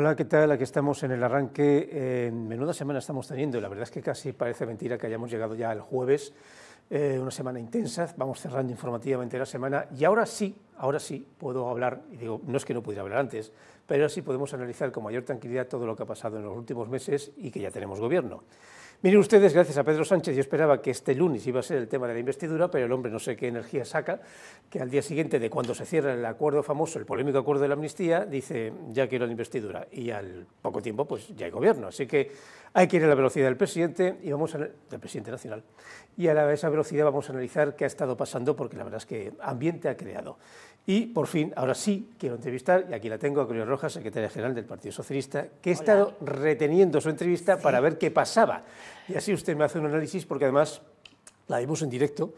Hola, ¿qué tal? Aquí estamos en el arranque. Eh, menuda semana estamos teniendo la verdad es que casi parece mentira que hayamos llegado ya el jueves. Eh, una semana intensa, vamos cerrando informativamente la semana y ahora sí, ahora sí puedo hablar, digo, no es que no pudiera hablar antes, pero ahora sí podemos analizar con mayor tranquilidad todo lo que ha pasado en los últimos meses y que ya tenemos gobierno. Miren ustedes, gracias a Pedro Sánchez, yo esperaba que este lunes iba a ser el tema de la investidura, pero el hombre no sé qué energía saca, que al día siguiente de cuando se cierra el acuerdo famoso, el polémico acuerdo de la amnistía, dice, ya quiero la investidura. Y al poco tiempo, pues ya hay gobierno. Así que hay que ir a la velocidad del presidente, y vamos a, del presidente nacional, y a, a esa velocidad vamos a analizar qué ha estado pasando, porque la verdad es que ambiente ha creado. Y por fin, ahora sí, quiero entrevistar, y aquí la tengo, a Gloria Rojas, secretaria general del Partido Socialista, que he estado reteniendo su entrevista para ver qué pasaba. Y así usted me hace un análisis, porque además la vimos en directo,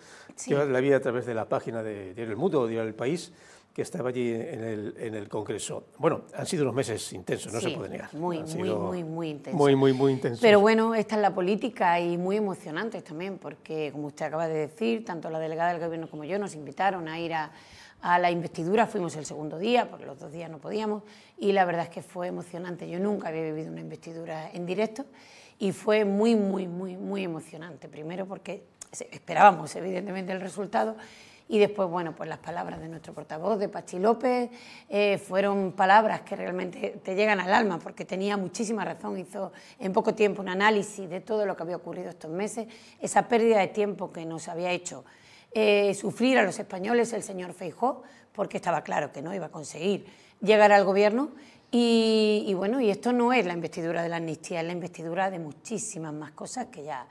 yo la vi a través de la página de Diario El Mundo o Diario El País, que estaba allí en el, en el, Congreso. Bueno, han sido unos meses intensos, no se puede negar. Muy, muy, muy, muy intensos. Muy, muy, muy intensos. Pero bueno, esta es la política y muy emocionantes también, porque como usted acaba de decir, tanto la delegada del Gobierno como yo nos invitaron a ir a a la investidura, fuimos el segundo día, porque los dos días no podíamos, y la verdad es que fue emocionante. Yo nunca había vivido una investidura en directo y fue muy, muy, muy, muy emocionante. Primero porque esperábamos evidentemente el resultado y después, bueno, pues las palabras de nuestro portavoz, de Pachi López, eh, fueron palabras que realmente te llegan al alma, porque tenía muchísima razón, hizo en poco tiempo un análisis de todo lo que había ocurrido estos meses, esa pérdida de tiempo que nos había hecho eh, sufrir a los españoles el señor Feijó, porque estaba claro que no iba a conseguir llegar al gobierno. Y, bueno, y esto no es la investidura de la amnistía, es la investidura de muchísimas más cosas que ya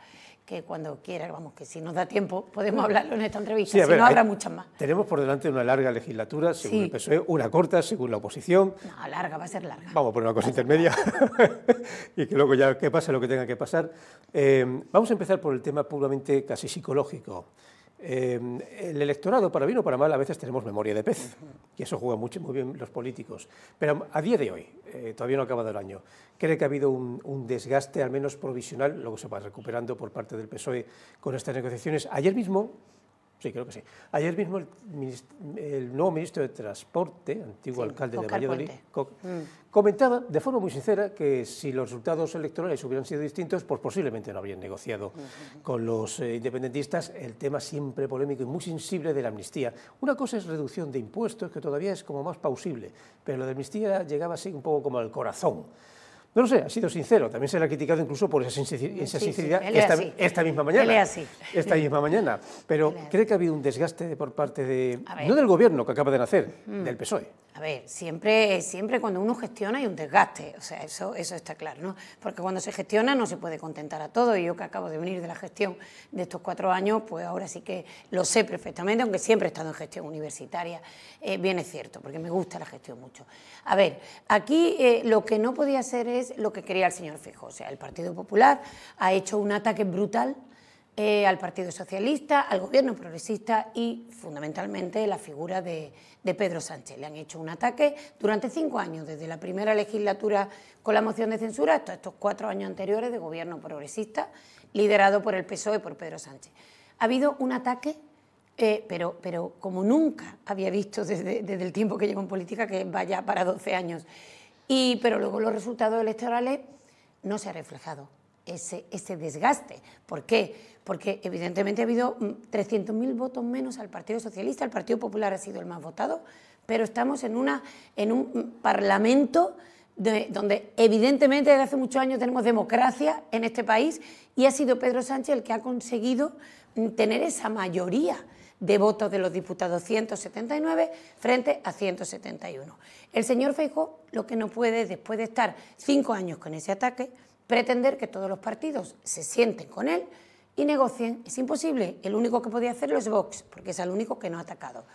que cuando quiera, vamos, que si nos da tiempo, podemos hablarlo en esta entrevista, si no habrá muchas más. Tenemos por delante una larga legislatura, según el PSOE, una corta, según la oposición. No, larga, va a ser larga. Vamos a poner una cosa intermedia y que luego ya que pase lo que tenga que pasar. Eh, vamos a empezar por el tema puramente casi psicológico, eh, el electorado, para bien o para mal, a veces tenemos memoria de pez, y eso juega mucho, muy bien los políticos. Pero a día de hoy, eh, todavía no ha acabado el año, ¿cree que ha habido un, un, desgaste, al menos provisional, luego se va recuperando por parte del PSOE con estas negociaciones? Ayer mismo Sí, creo que sí. Ayer mismo el, nuevo ministro de Transporte, antiguo alcalde de Valladolid, mm. comentaba de forma muy sincera que si los resultados electorales hubieran sido distintos, pues posiblemente no habrían negociado con los eh, independentistas el tema siempre polémico y muy sensible de la amnistía. Una cosa es reducción de impuestos, que todavía es como más pausible, pero lo de amnistía llegaba así un poco como al corazón. No lo sé, ha sido sincero. También se le ha criticado incluso por esa, sinceridad esta, misma mañana. Esta misma mañana. Pero cree que ha habido un desgaste por parte de. No del gobierno que acaba de nacer, mm. del PSOE. A ver, siempre, siempre cuando uno gestiona hay un desgaste. O sea, eso, eso está claro, ¿no? Porque cuando se gestiona no se puede contentar a todo. Y yo que acabo de venir de la gestión de estos cuatro años, pues ahora sí que lo sé perfectamente, aunque siempre he estado en gestión universitaria. Eh, bien es cierto, porque me gusta la gestión mucho. A ver, aquí eh, lo que no podía ser es es lo que quería el señor Fijo. O sea, el Partido Popular ha hecho un ataque brutal eh, al Partido Socialista, al Gobierno Progresista y fundamentalmente la figura de, Pedro Sánchez. Le han hecho un ataque durante cinco años, desde la primera legislatura con la moción de censura hasta estos cuatro años anteriores de Gobierno Progresista, liderado por el PSOE y por Pedro Sánchez. Ha habido un ataque, eh, pero, como nunca había visto desde, desde el tiempo que llevo en política, que vaya para 12 años pero luego los resultados electorales no se ha reflejado ese, desgaste. ¿Por qué? Porque evidentemente ha habido 300.000 mm, votos menos al Partido Socialista, el Partido Popular ha sido el más votado, pero estamos en, un parlamento donde evidentemente desde hace muchos años tenemos democracia en este país y ha sido Pedro Sánchez el que ha conseguido mm, tener esa mayoría de votos de los diputados, 179 frente a 171. El señor Feijóo lo que no puede, después de estar cinco años con ese ataque, pretender que todos los partidos se sienten con él y negocien. Es imposible. El único que podía hacerlo es Vox, porque es el único que no ha atacado.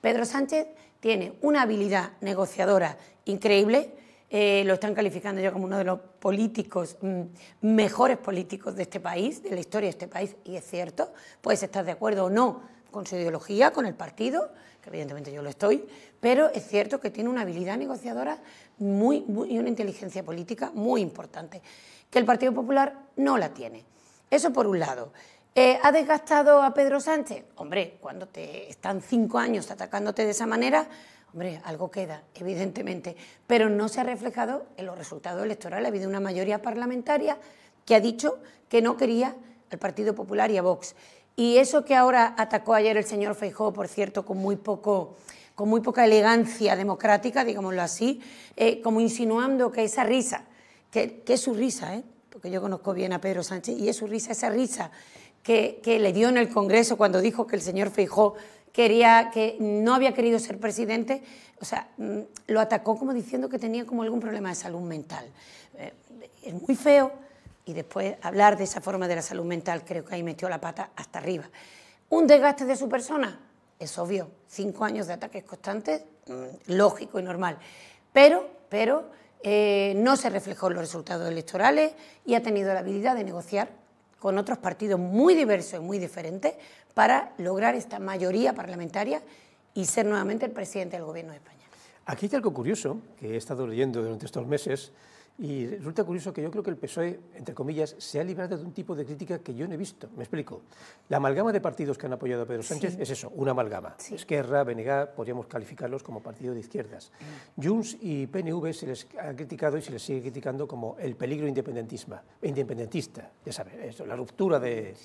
Pedro Sánchez tiene una habilidad negociadora increíble. Eh, lo están calificando yo como uno de los políticos, mm, mejores políticos de este país, de la historia de este país, y es cierto, puedes estar de acuerdo o no con su ideología, con el partido, que evidentemente yo lo estoy, pero es cierto que tiene una habilidad negociadora muy, y una inteligencia política muy importante, que el Partido Popular no la tiene. Eso por un lado. Eh, ¿Ha desgastado a Pedro Sánchez? Hombre, cuando te están cinco años atacándote de esa manera, hombre, algo queda, evidentemente, pero no se ha reflejado en los resultados electorales. Ha habido una mayoría parlamentaria que ha dicho que no quería al Partido Popular y a Vox. Y eso que ahora atacó ayer el señor Feijó, por cierto, con muy poco con muy poca elegancia democrática, digámoslo así, eh, como insinuando que esa risa, que, es su risa, ¿eh? porque yo conozco bien a Pedro Sánchez, y es su risa, esa risa que, le dio en el Congreso cuando dijo que el señor Feijó quería, que no había querido ser presidente, o sea, mm, lo atacó como diciendo que tenía como algún problema de salud mental. Eh, es muy feo y después hablar de esa forma de la salud mental, creo que ahí metió la pata hasta arriba. ¿Un desgaste de su persona? Es obvio, cinco años de ataques constantes, mm, lógico y normal. Pero, pero eh, no se reflejó en los resultados electorales y ha tenido la habilidad de negociar con otros partidos muy diversos y muy diferentes para lograr esta mayoría parlamentaria y ser nuevamente el presidente del Gobierno de España. Aquí hay algo curioso que he estado leyendo durante estos meses y resulta curioso que yo creo que el PSOE, entre comillas, se ha librado de un tipo de crítica que yo no he visto. Me explico. La amalgama de partidos que han apoyado a Pedro Sánchez es eso, una amalgama. Esquerra, BNG, podríamos calificarlos como partido de izquierdas. Mm. Junts y PNV se les ha criticado y se les sigue criticando como el peligro independentista. independentista ya sabes, la ruptura de,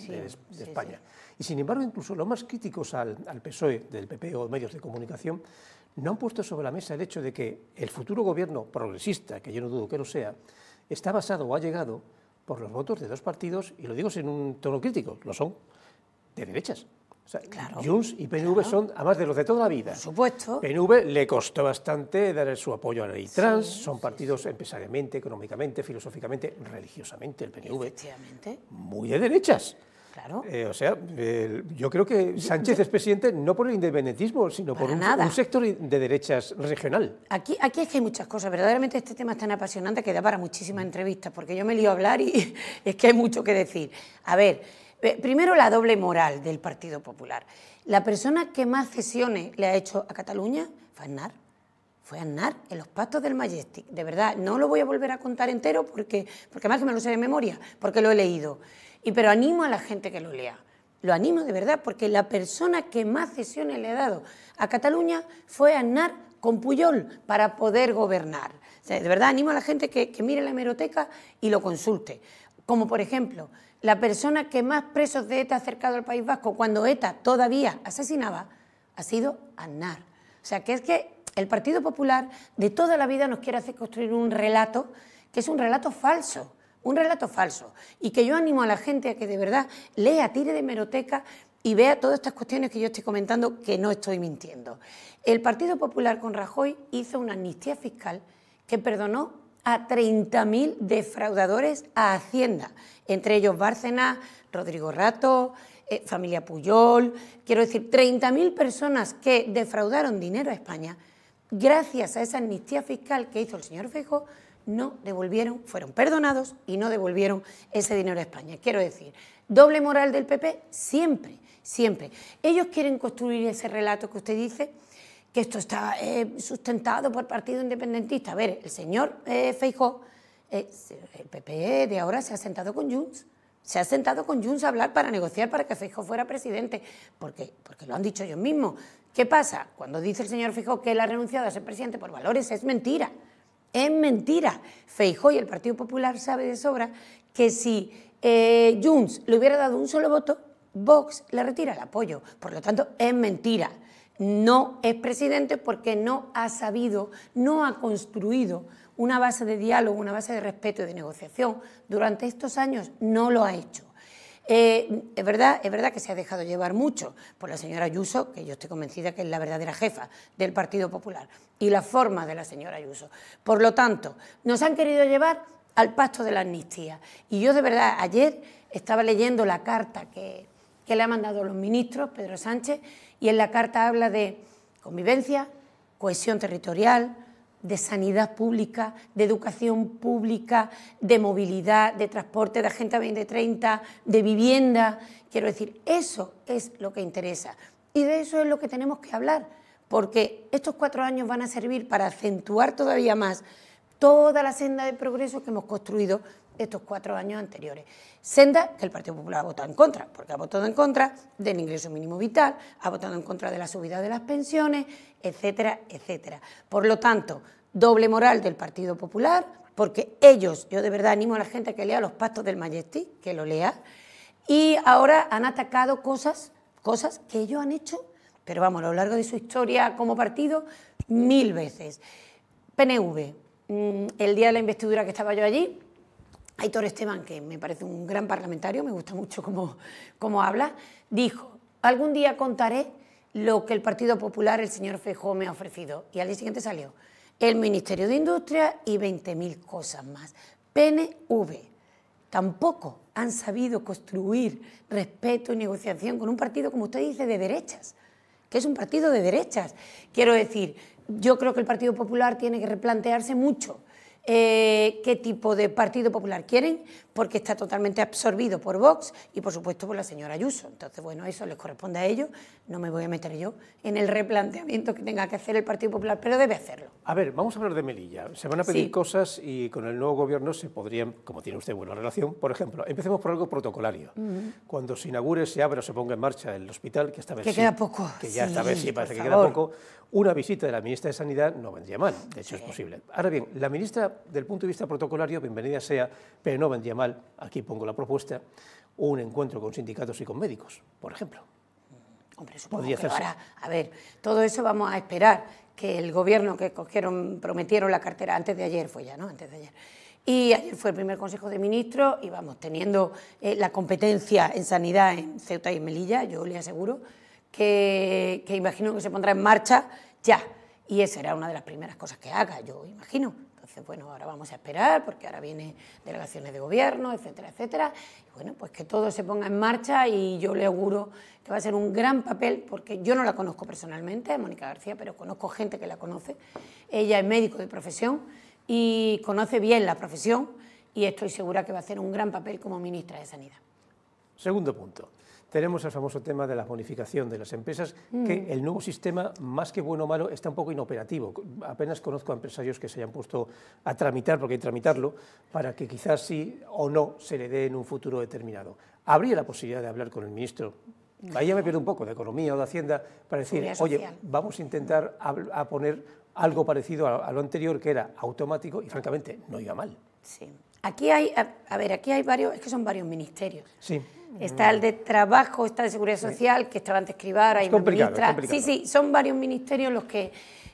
España. Y sin embargo, incluso los más críticos al PSOE, del PP o medios de comunicación, no han puesto sobre la mesa el hecho de que el futuro gobierno progresista, que yo no dudo que lo sea, está basado o ha llegado por los votos de dos partidos, y lo digo sin un tono crítico, lo son, de derechas. claro, Junts y PNV son, además de los de toda la vida. Por supuesto. PNV le costó bastante dar su apoyo a la ley trans, son partidos empresarialmente, empresariamente, económicamente, filosóficamente, religiosamente, el PNV. Muy de derechas. Claro. Eh, o sea, yo creo que Sánchez es presidente no por el independentismo, sino por un, sector de derechas regional. Aquí, aquí es que hay muchas cosas. Verdaderamente este tema es tan apasionante que da para muchísimas mm. entrevistas, porque yo me lío a hablar y es que hay mucho que decir. A ver, primero la doble moral del Partido Popular. La persona que más cesiones le ha hecho a Cataluña fue Aznar. Fue Aznar en los pactos del Majestic. De verdad, no lo voy a volver a contar entero porque, porque más que me lo sé de memoria, porque lo he leído. Y pero animo a la gente que lo lea. Lo animo de verdad porque la persona que más cesiones le ha dado a Cataluña fue Aznar con Puyol para poder gobernar. de verdad animo a la gente que, mire la hemeroteca y lo consulte. Como por ejemplo, la persona que más presos de ETA ha acercado al País Vasco cuando ETA todavía asesinaba ha sido Annar. O sea, que es que el Partido Popular de toda la vida nos quiere hacer construir un relato que es un relato falso un relato falso. Y que yo animo a la gente a que de verdad lea, tire de meroteca y vea todas estas cuestiones que yo estoy comentando, que no estoy mintiendo. El Partido Popular con Rajoy hizo una amnistía fiscal que perdonó a 30.000 defraudadores a Hacienda, entre ellos Bárcenas, Rodrigo Rato, eh, familia Puyol, quiero decir, 30.000 personas que defraudaron dinero a España gracias a esa amnistía fiscal que hizo el señor Fejo no devolvieron, fueron perdonados y no devolvieron ese dinero a España. Quiero decir, doble moral del PP siempre, siempre. Ellos quieren construir ese relato que usted dice, que esto está eh, sustentado por Partido Independentista. A ver, el señor eh, Feijó, eh, el PP de ahora se ha sentado con Junts, se ha sentado con Junts a hablar para negociar para que Feijó fuera presidente, porque, porque lo han dicho ellos mismos. ¿Qué pasa? Cuando dice el señor Feijó que él ha renunciado a ser presidente por valores, es mentira. Es mentira. Feijó y el Partido Popular sabe de sobra que si eh, Junts le hubiera dado un solo voto, Vox le retira el apoyo. Por lo tanto, es mentira. No es presidente porque no ha sabido, no ha construido una base de diálogo, una base de respeto y de negociación. Durante estos años no lo ha hecho. Eh, es, verdad, es verdad que se ha dejado llevar mucho por la señora Ayuso, que yo estoy convencida que es la verdadera jefa del Partido Popular, y la forma de la señora Ayuso. Por lo tanto, nos han querido llevar al pasto de la amnistía. Y yo de verdad, ayer estaba leyendo la carta que, que le han mandado los ministros, Pedro Sánchez, y en la carta habla de convivencia, cohesión territorial, de sanidad pública, de educación pública, de movilidad, de transporte de Agenda 2030, de vivienda. Quiero decir, eso es lo que interesa. Y de eso es lo que tenemos que hablar, porque estos cuatro años van a servir para acentuar todavía más toda la senda de progreso que hemos construido estos cuatro años anteriores. Senda, que el Partido Popular ha votado en contra, porque ha votado en contra del ingreso mínimo vital, ha votado en contra de la subida de las pensiones, etcétera, etcétera. Por lo tanto, doble moral del Partido Popular, porque ellos, yo de verdad animo a la gente que lea los pactos del Majestí, que lo lea, y ahora han atacado cosas, cosas que ellos han hecho, pero vamos, a lo largo de su historia como partido, mil veces. PNV, mm, el día de la investidura que estaba yo allí, Aitor Esteban, que me parece un gran parlamentario, me gusta mucho cómo, habla, dijo, algún día contaré lo que el Partido Popular, el señor Fejó, me ha ofrecido. Y al día siguiente salió el Ministerio de Industria y 20.000 cosas más. PNV. Tampoco han sabido construir respeto y negociación con un partido, como usted dice, de derechas, que es un partido de derechas. Quiero decir, yo creo que el Partido Popular tiene que replantearse mucho eh, qué tipo de Partido Popular quieren, porque está totalmente absorbido por Vox y, por supuesto, por la señora Ayuso. Entonces, bueno, eso les corresponde a ellos. No me voy a meter yo en el replanteamiento que tenga que hacer el Partido Popular, pero debe hacerlo. A ver, vamos a hablar de Melilla. Se van a pedir cosas y con el nuevo gobierno se podrían, como tiene usted buena relación, por ejemplo, empecemos por algo protocolario. Cuando se inaugure, se abra, se ponga en marcha el hospital, que esta vez que sí, queda poco. Que ya esta vez sí parece que queda poco. Una visita de la ministra de Sanidad no vendría mal, de hecho es posible. Ahora bien, la ministra del punto de vista protocolario, bienvenida sea, pero no vendría mal, aquí pongo la propuesta, un encuentro con sindicatos y con médicos, por ejemplo. Hombre, Podría que ahora, a ver, todo eso vamos a esperar que el gobierno que cogieron, prometieron la cartera antes de ayer, fue ya, ¿no? Antes de ayer. Y ayer fue el primer Consejo de Ministros y vamos, teniendo eh, la competencia en sanidad en Ceuta y Melilla, yo le aseguro que, que imagino que se pondrá en marcha ya. Y esa será una de las primeras cosas que haga, yo imagino. Entonces, bueno, ahora vamos a esperar porque ahora vienen delegaciones de gobierno, etcétera, etcétera. bueno, pues que todo se ponga en marcha y yo le auguro que va a ser un gran papel porque yo no la conozco personalmente, Mónica García, pero conozco gente que la conoce. Ella es médico de profesión y conoce bien la profesión y estoy segura que va a hacer un gran papel como ministra de Sanidad. Segundo punto tenemos el famoso tema de la bonificación de las empresas, mm. que el nuevo sistema, más que bueno o malo, está un poco inoperativo. Apenas conozco a empresarios que se hayan puesto a tramitar, porque hay que tramitarlo, para que quizás sí o no se le dé en un futuro determinado. Habría la posibilidad de hablar con el ministro. Ahí ya me pierdo un poco de economía o de hacienda para decir, oye, vamos a intentar a, poner algo parecido a, a lo anterior que era automático y francamente no iba mal. Sí. Aquí hay, a, ver, aquí hay varios, es que son varios ministerios. Sí. Está el de Trabajo, está el de Seguridad Social, que estaba antes Escribar, hay ministra. Sí, sí, son varios ministerios los que,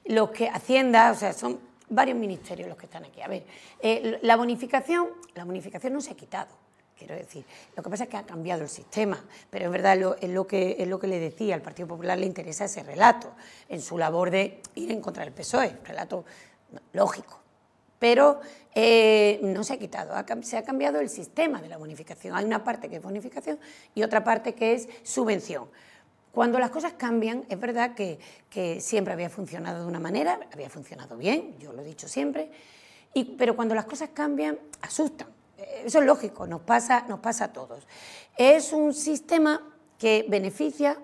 los que Hacienda, o sea, son varios ministerios los que están aquí. A ver, eh, la bonificación, la bonificación no se ha quitado. Quiero decir, lo que pasa es que ha cambiado el sistema, pero en verdad lo, es, lo que, es lo que le decía, al Partido Popular le interesa ese relato en su labor de ir en contra del PSOE, relato lógico, pero eh, no se ha quitado, se ha cambiado el sistema de la bonificación. Hay una parte que es bonificación y otra parte que es subvención. Cuando las cosas cambian, es verdad que, siempre había funcionado de una manera, había funcionado bien, yo lo he dicho siempre, pero cuando las cosas cambian, asustan. Eh, eso es lógico, nos pasa, nos pasa a todos. Es un sistema que beneficia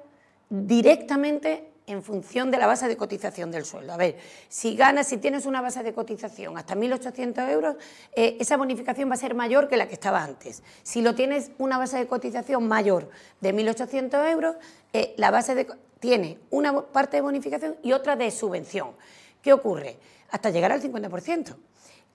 directamente en función de la base de cotización del sueldo. A ver, si ganas, si tienes una base de cotización hasta 1.800 euros, eh, esa bonificación va a ser mayor que la que estaba antes. Si lo tienes una base de cotización mayor de 1.800 euros, eh, la base tiene una parte de bonificación y otra de subvención. ¿Qué ocurre? Hasta llegar al 50%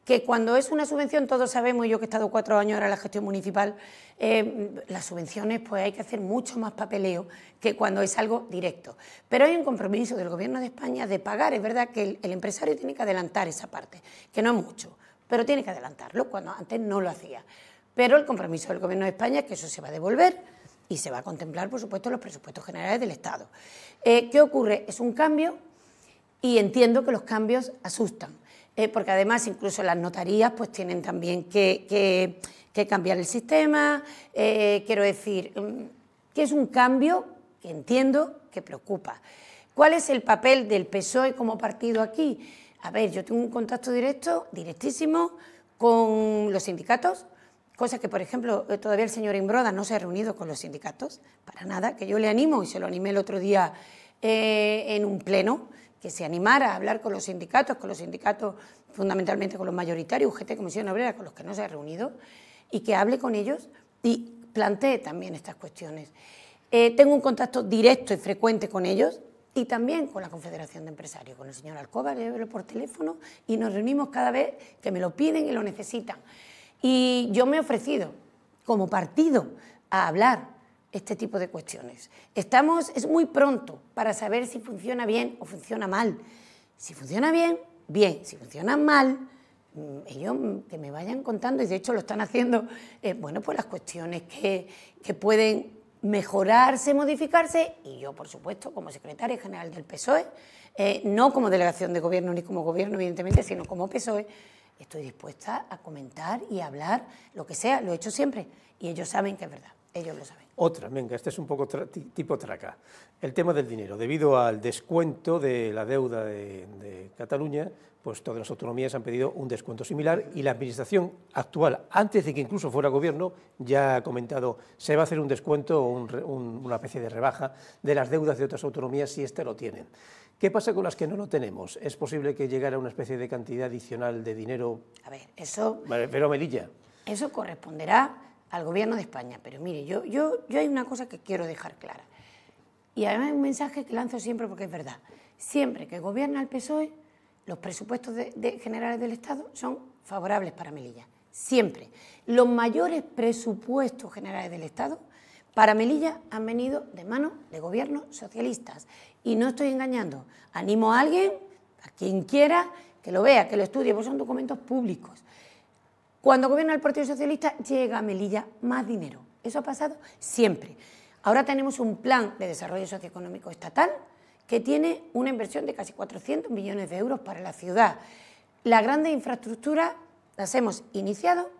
que cuando es una subvención, todos sabemos, yo que he estado cuatro años ahora en la gestión municipal, eh, las subvenciones pues hay que hacer mucho más papeleo que cuando es algo directo. Pero hay un compromiso del Gobierno de España de pagar, es verdad que el, empresario tiene que adelantar esa parte, que no es mucho, pero tiene que adelantarlo cuando antes no lo hacía. Pero el compromiso del Gobierno de España es que eso se va a devolver y se va a contemplar, por supuesto, los presupuestos generales del Estado. Eh, ¿Qué ocurre? Es un cambio y entiendo que los cambios asustan eh, porque además incluso las notarías pues tienen también que, cambiar el sistema. Eh, quiero decir, mm, que es un cambio que entiendo que preocupa. ¿Cuál es el papel del PSOE como partido aquí? A ver, yo tengo un contacto directo, directísimo, con los sindicatos, cosa que, por ejemplo, eh, todavía el señor Imbroda no se ha reunido con los sindicatos, para nada, que yo le animo y se lo animé el otro día en un pleno que se animara a hablar con los sindicatos, con los sindicatos fundamentalmente con los mayoritarios, UGT, Comisión Obrera, con los que no se ha reunido, y que hable con ellos y plantee también estas cuestiones. Eh, tengo un contacto directo y frecuente con ellos y también con la Confederación de Empresarios, con el señor Alcoba, le hablo por teléfono y nos reunimos cada vez que me lo piden y lo necesitan. Y yo me he ofrecido como partido a hablar este tipo de cuestiones. Estamos, es muy pronto para saber si funciona bien o funciona mal. Si funciona bien, bien. Si funciona mal, mm, ellos mm, que me vayan contando, y de hecho lo están haciendo, eh, bueno, pues las cuestiones que, pueden mejorarse, modificarse, y yo, por supuesto, como secretaria general del PSOE, eh, no como delegación de gobierno ni como gobierno, evidentemente, sino como PSOE, estoy dispuesta a comentar y hablar lo que sea, lo he hecho siempre, y ellos saben que es verdad, ellos lo saben. Otra, venga, este es un poco tipo traca. El tema del dinero. Debido al descuento de la deuda de, Cataluña, pues todas las autonomías han pedido un descuento similar y la administración actual, antes de que incluso fuera gobierno, ya ha comentado, se va a hacer un descuento o una especie de rebaja de las deudas de otras autonomías si ésta lo tienen. ¿Qué pasa con las que no lo tenemos? ¿Es posible que llegara una especie de cantidad adicional de dinero? A ver, eso... Pero Melilla. Eso corresponderá al gobierno de España. Pero mire, yo, yo, hay una cosa que quiero dejar clara. Y además hay un mensaje que lanzo siempre porque es verdad. Siempre que gobierna el PSOE, los presupuestos generales del Estado son favorables para Melilla. Siempre. Los mayores presupuestos generales del Estado para Melilla han venido de manos de gobiernos socialistas. Y no estoy engañando. Animo a alguien, a quien quiera, que lo vea, que lo estudie, porque son documentos públicos. Cuando gobierna el Partido Socialista llega a Melilla más dinero. Eso ha pasado siempre. Ahora tenemos un plan de desarrollo socioeconómico estatal que tiene una inversión de casi 400 millones de euros para la ciudad. Las grandes infraestructuras las hemos iniciado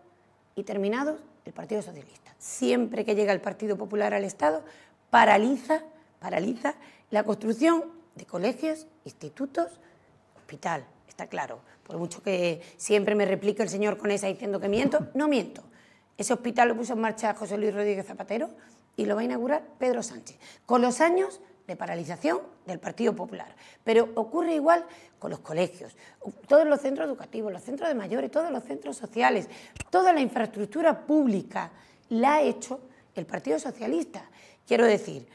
y terminado el Partido Socialista. Siempre que llega el Partido Popular al Estado, paraliza, paraliza la construcción de colegios, institutos, hospital, claro. Por mucho que siempre me replique el señor con esa diciendo que miento, no miento. Ese hospital lo puso en marcha José Luis Rodríguez Zapatero y lo va a inaugurar Pedro Sánchez. Con los años de paralización del Partido Popular. Pero ocurre igual con los colegios, todos los centros educativos, los centros de mayores, todos los centros sociales, toda la infraestructura pública la ha hecho el Partido Socialista. Quiero decir,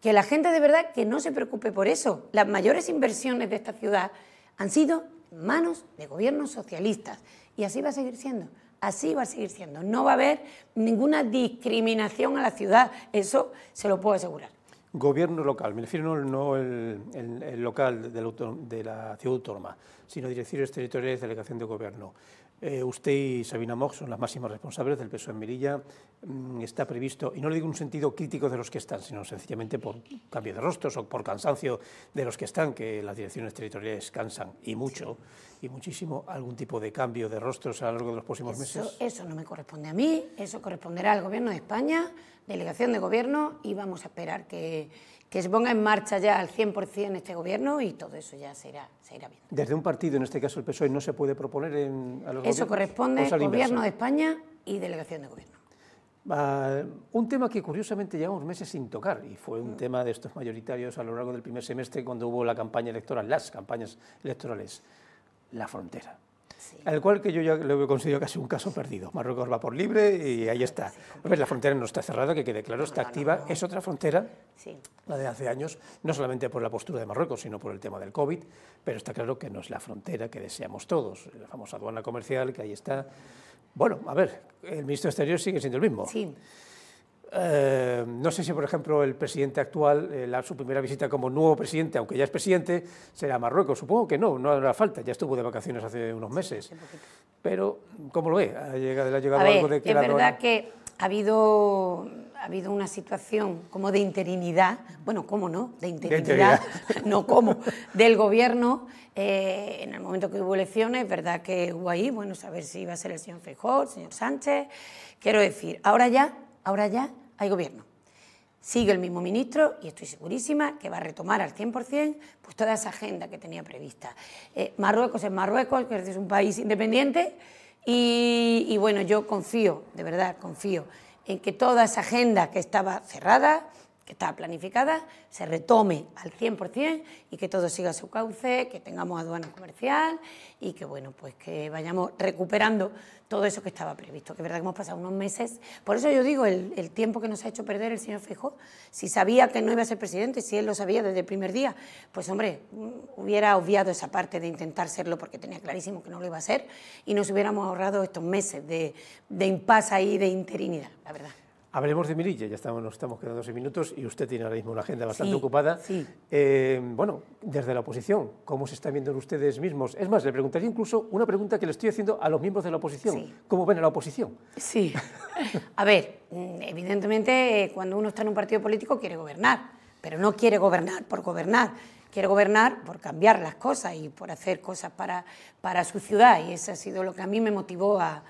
que la gente de verdad que no se preocupe por eso. Las mayores inversiones de esta ciudad han sido manos de gobiernos socialistas. Y así va a seguir siendo. Así va a seguir siendo. No va a haber ninguna discriminación a la ciudad. Eso se lo puedo asegurar. Gobierno local, me refiero no el, local de la, de la ciudad autónoma, sino direcciones este territoriales, delegación de gobierno. Eh, usted y Sabina Mox son las máximas responsables del PSOE en Mirilla, mm, Está previsto, y no le digo un sentido crítico de los que están, sino sencillamente por cambio de rostros o por cansancio de los que están, que las direcciones territoriales cansan y mucho, y muchísimo, algún tipo de cambio de rostros a lo largo de los próximos meses. Eso no me corresponde a mí, eso corresponderá al Gobierno de España, delegación de Gobierno, y vamos a esperar que que se ponga en marcha ya al 100% este gobierno y todo eso ya se irá, viendo. Desde un partido, en este caso el PSOE, no se puede proponer en, a los Eso corresponde al gobierno de España y delegación de gobierno. un tema que curiosamente llevamos meses sin tocar y fue un mm. tema de estos mayoritarios a lo largo del primer semestre cuando hubo la campaña electoral, las campañas electorales, la frontera. Al cual que yo ya lo considerado casi un caso perdido. Marruecos va por libre y ahí está. a ver La frontera no está cerrada, que quede claro, está activa. Es otra frontera, la de hace años, no solamente por la postura de Marruecos, sino por el tema del COVID, pero está claro que no es la frontera que deseamos todos. La famosa aduana comercial, que ahí está. Bueno, a ver, el ministro de Exterior sigue siendo el mismo. Sí. Eh, no sé si, por ejemplo, el presidente actual, eh, la, su primera visita como nuevo presidente, aunque ya es presidente, será a Marruecos. Supongo que no, no hará falta, ya estuvo de vacaciones hace unos meses. Pero, ¿cómo lo ve? ¿Ha llegado, algo de que Es verdad que ha habido, ha habido una situación como de interinidad, bueno, ¿cómo no? De interinidad, no como, del gobierno. Eh, en el momento que hubo elecciones, es verdad que hubo ahí, bueno, saber si iba a ser el señor Feijóo, el señor Sánchez. Quiero decir, ahora ya Ahora ya hay gobierno. Sigue el mismo ministro y estoy segurísima que va a retomar al 100% pues toda esa agenda que tenía prevista. Eh, Marruecos es Marruecos, que es un país independiente y, y bueno, yo confío, de verdad, confío en que toda esa agenda que estaba cerrada que estaba planificada, se retome al 100% y que todo siga su cauce, que tengamos aduana comercial y que, bueno, pues que vayamos recuperando todo eso que estaba previsto. Que es verdad que hemos pasado unos meses. Por eso yo digo, el, tiempo que nos ha hecho perder el señor fejo si sabía que no iba a ser presidente, si él lo sabía desde el primer día, pues hombre, mm, hubiera obviado esa parte de intentar serlo porque tenía clarísimo que no lo iba a ser y nos hubiéramos ahorrado estos meses de, de impasse ahí, de interinidad, la verdad. Hablemos de Mirilla, ya estamos, nos estamos quedando seis minutos y usted tiene ahora mismo una agenda bastante ocupada. Sí. Eh, bueno, desde la oposición, ¿cómo se están viendo ustedes mismos? Es más, le preguntaría incluso una pregunta que le estoy haciendo a los miembros de la oposición. ¿Cómo ven a la oposición? Sí. a ver, mm, evidentemente eh, cuando uno está en un partido político quiere gobernar, pero no quiere gobernar por gobernar. Quiere gobernar por cambiar las cosas y por hacer cosas para, para su ciudad y eso ha sido lo que a mí me motivó a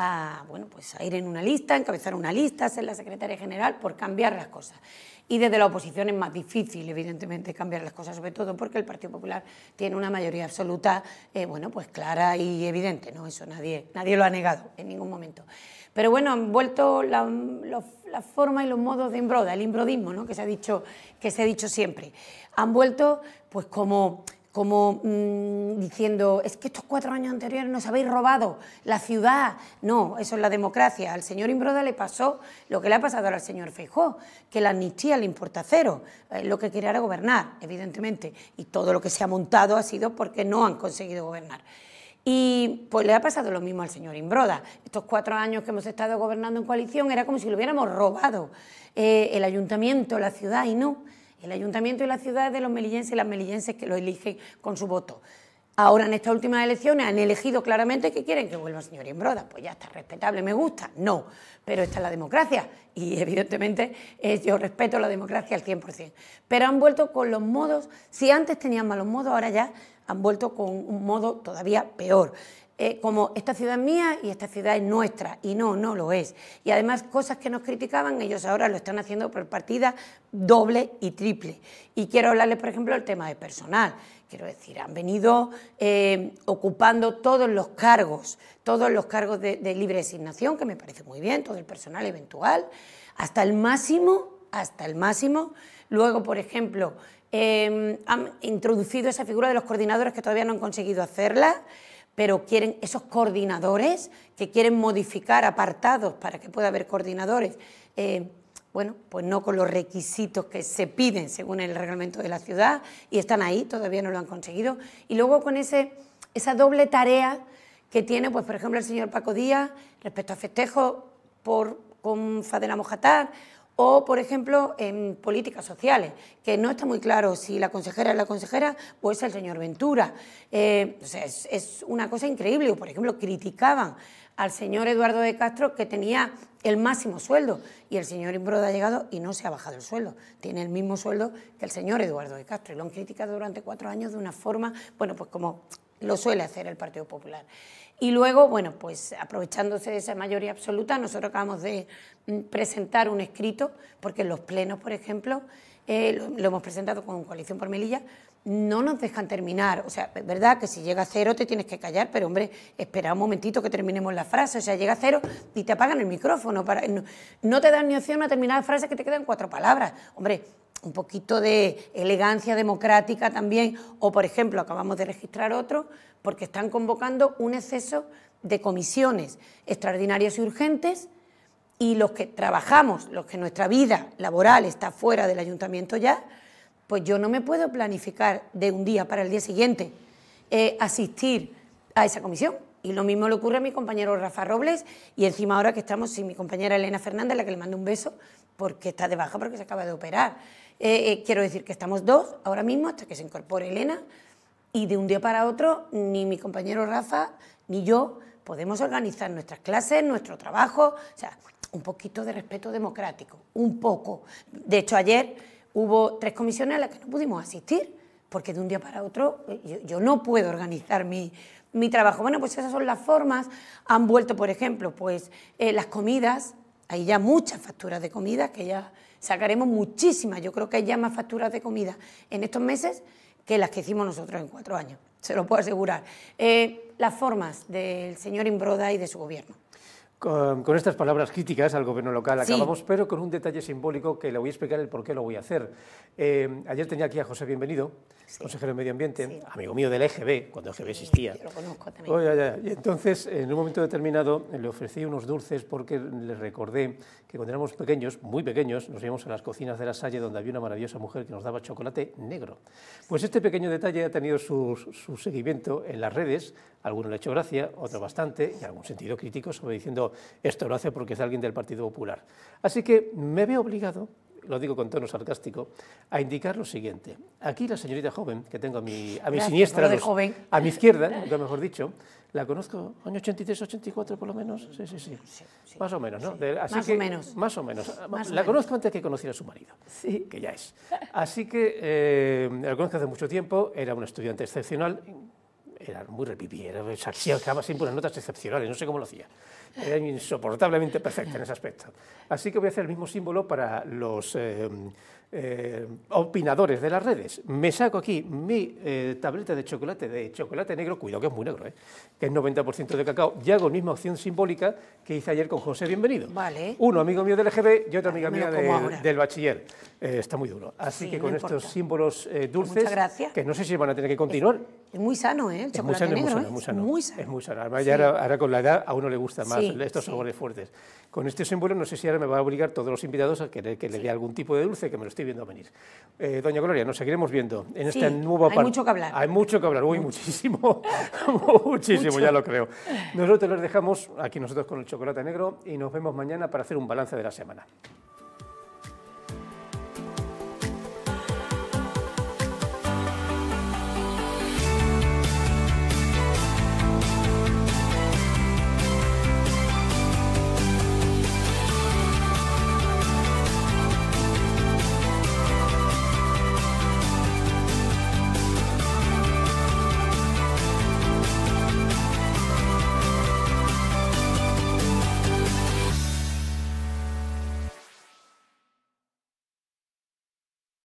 a, bueno, pues a ir en una lista, encabezar una lista, ser la secretaria general por cambiar las cosas. Y desde la oposición es más difícil, evidentemente, cambiar las cosas, sobre todo porque el Partido Popular tiene una mayoría absoluta, eh, bueno, pues clara y evidente, ¿no? Eso nadie, nadie lo ha negado en ningún momento. Pero bueno, han vuelto la, formas forma y los modos de imbroda, el imbrodismo, ¿no? Que se ha dicho, que se ha dicho siempre. Han vuelto, pues como como mm, diciendo, es que estos cuatro años anteriores nos habéis robado la ciudad. No, eso es la democracia. Al señor Imbroda le pasó lo que le ha pasado al señor Feijó, que la amnistía le importa cero, lo que quiere era gobernar, evidentemente. Y todo lo que se ha montado ha sido porque no han conseguido gobernar. Y pues le ha pasado lo mismo al señor Imbroda. Estos cuatro años que hemos estado gobernando en coalición era como si lo hubiéramos robado eh, el ayuntamiento, la ciudad, y no. El ayuntamiento y la ciudad de los melillenses y las melillenses que lo eligen con su voto. Ahora en estas últimas elecciones han elegido claramente que quieren que vuelva el señor Imbroda. Pues ya está, respetable, me gusta. No, pero esta es la democracia y evidentemente eh, yo respeto la democracia al 100%. Pero han vuelto con los modos, si antes tenían malos modos, ahora ya han vuelto con un modo todavía peor. Eh, como esta ciudad es mía y esta ciudad es nuestra. Y no, no lo es. Y además cosas que nos criticaban, ellos ahora lo están haciendo por partida doble y triple. Y quiero hablarles, por ejemplo, del tema de personal. Quiero decir, han venido eh, ocupando todos los cargos, todos los cargos de, libre designación, que me parece muy bien, todo el personal eventual, hasta el máximo, hasta el máximo. Luego, por ejemplo, eh, han introducido esa figura de los coordinadores que todavía no han conseguido hacerla pero quieren esos coordinadores que quieren modificar apartados para que pueda haber coordinadores. Eh, bueno, pues no con los requisitos que se piden según el reglamento de la ciudad y están ahí, todavía no lo han conseguido. Y luego con ese, esa doble tarea que tiene, pues por ejemplo, el señor Paco Díaz respecto a festejos por, con Fadela Mojatar o, por ejemplo, en políticas sociales, que no está muy claro si la consejera es la consejera o es el señor Ventura. Eh, es, una cosa increíble. por ejemplo, criticaban al señor Eduardo de Castro que tenía el máximo sueldo y el señor Imbroda ha llegado y no se ha bajado el sueldo. Tiene el mismo sueldo que el señor Eduardo de Castro y lo han criticado durante cuatro años de una forma, bueno, pues como lo suele hacer el Partido Popular. Y luego, bueno, pues aprovechándose de esa mayoría absoluta, nosotros acabamos de mm, presentar un escrito, porque los plenos, por ejemplo, eh, lo, hemos presentado con Coalición por Melilla, no nos dejan terminar. O sea, es verdad que si llega a cero te tienes que callar, pero hombre, espera un momentito que terminemos la frase. O sea, llega a cero y te apagan el micrófono. Para, no, no te dan ni opción a terminar la frase que te quedan cuatro palabras. Hombre, un poquito de elegancia democrática también, o por ejemplo, acabamos de registrar otro, porque están convocando un exceso de comisiones extraordinarias y urgentes y los que trabajamos, los que nuestra vida laboral está fuera del ayuntamiento ya, pues yo no me puedo planificar de un día para el día siguiente eh, asistir a esa comisión. Y lo mismo le ocurre a mi compañero Rafa Robles y encima ahora que estamos sin mi compañera Elena Fernández, la que le mando un beso, porque está de baja porque se acaba de operar. Eh, eh, quiero decir que estamos dos ahora mismo hasta que se incorpore Elena y de un día para otro ni mi compañero Rafa ni yo podemos organizar nuestras clases, nuestro trabajo, o sea, un poquito de respeto democrático, un poco. De hecho, ayer hubo tres comisiones a las que no pudimos asistir, porque de un día para otro eh, yo, no puedo organizar mi, trabajo. Bueno, pues esas son las formas. Han vuelto, por ejemplo, pues las comidas, hay ya muchas facturas de comida, que ya sacaremos muchísimas. Yo creo que hay ya más facturas de comida en estos meses que las que hicimos nosotros en cuatro años, se lo puedo asegurar. Eh, las formas del señor Imbroda y de su gobierno. Con, estas palabras críticas al gobierno local acabamos, pero con un detalle simbólico que le voy a explicar el por qué lo voy a hacer. Eh, ayer tenía aquí a José Bienvenido, consejero de Medio Ambiente, amigo mío del EGB, cuando el EGB existía. lo conozco también. Oh, y entonces, en un momento determinado, le ofrecí unos dulces porque le recordé que cuando éramos pequeños, muy pequeños, nos íbamos a las cocinas de la Salle donde había una maravillosa mujer que nos daba chocolate negro. Pues este pequeño detalle ha tenido su, seguimiento en las redes, alguno le ha hecho gracia, otro bastante, y algún sentido crítico sobre diciendo esto lo hace porque es alguien del Partido Popular. Así que me veo obligado, lo digo con tono sarcástico, a indicar lo siguiente. Aquí la señorita joven, que tengo a mi, a mi siniestra, a mi izquierda, mejor dicho, la conozco año 83, 84 por lo menos, sí, sí, sí, más o menos, ¿no? más, o menos. más o menos. la conozco antes que conociera a su marido, que ya es. Así que eh, la conozco hace mucho tiempo, era un estudiante excepcional, era muy repipiera, sacaba siempre unas notas excepcionales, no sé cómo lo hacía. Era insoportablemente perfecta en ese aspecto. Así que voy a hacer el mismo símbolo para los eh, eh, opinadores de las redes. Me saco aquí mi eh, tableta de chocolate, de chocolate negro, cuidado que es muy negro, que es 90% de cacao, y hago la misma opción simbólica que hice ayer con José Bienvenido. Vale. Uno amigo mío del EGB y otra amiga mía del bachiller. está muy duro. Así que con estos símbolos pues dulces, que no sé si van a tener que continuar, es muy sano, ¿eh? El chocolate es muy sano, negro, es ¿eh? muy sano, Es muy sano. Además, ahora, con la edad a uno le gusta más estos sabores fuertes. Con este símbolo no sé si ahora me va a obligar todos los invitados a querer que le dé algún tipo de dulce, que me lo estoy viendo venir. Eh, doña Gloria, nos seguiremos viendo en este nuevo. parte. Hay mucho que hablar. Hay mucho que hablar, uy, muchísimo. muchísimo, ya lo creo. Nosotros les dejamos aquí nosotros con el chocolate negro y nos vemos mañana para hacer un balance de la semana.